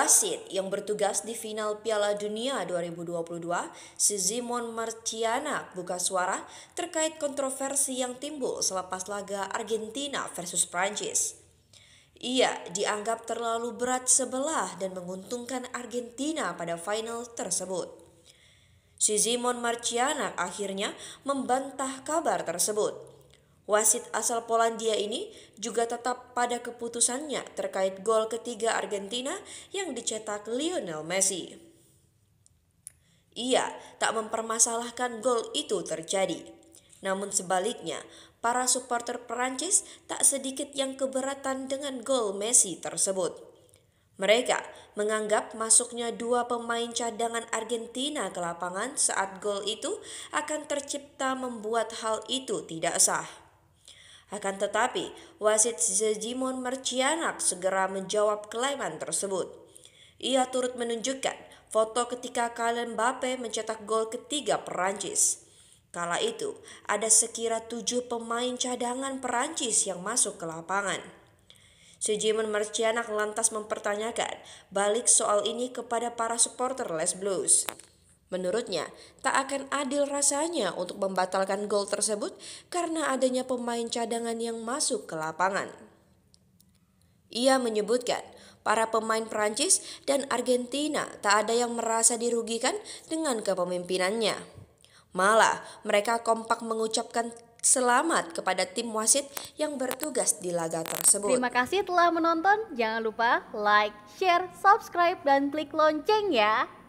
Wasit yang bertugas di final Piala Dunia 2022, Sizimon Marcianak buka suara terkait kontroversi yang timbul selepas laga Argentina versus Prancis. Ia dianggap terlalu berat sebelah dan menguntungkan Argentina pada final tersebut. Sizimon Marcianak akhirnya membantah kabar tersebut. Wasit asal Polandia ini juga tetap pada keputusannya terkait gol ketiga Argentina yang dicetak Lionel Messi. Ia tak mempermasalahkan gol itu terjadi. Namun sebaliknya, para supporter Perancis tak sedikit yang keberatan dengan gol Messi tersebut. Mereka menganggap masuknya dua pemain cadangan Argentina ke lapangan saat gol itu akan tercipta membuat hal itu tidak sah. Akan tetapi, wasit Sejimon Mercianak segera menjawab kelaiman tersebut. Ia turut menunjukkan foto ketika Kylian Mbappe mencetak gol ketiga Perancis. Kala itu, ada sekira tujuh pemain cadangan Perancis yang masuk ke lapangan. Sejimon Marcianak lantas mempertanyakan balik soal ini kepada para supporter Les Blues. Menurutnya, tak akan adil rasanya untuk membatalkan gol tersebut karena adanya pemain cadangan yang masuk ke lapangan. Ia menyebutkan, para pemain Prancis dan Argentina tak ada yang merasa dirugikan dengan kepemimpinannya. Malah, mereka kompak mengucapkan selamat kepada tim wasit yang bertugas di laga tersebut. Terima kasih telah menonton. Jangan lupa like, share, subscribe, dan klik lonceng ya.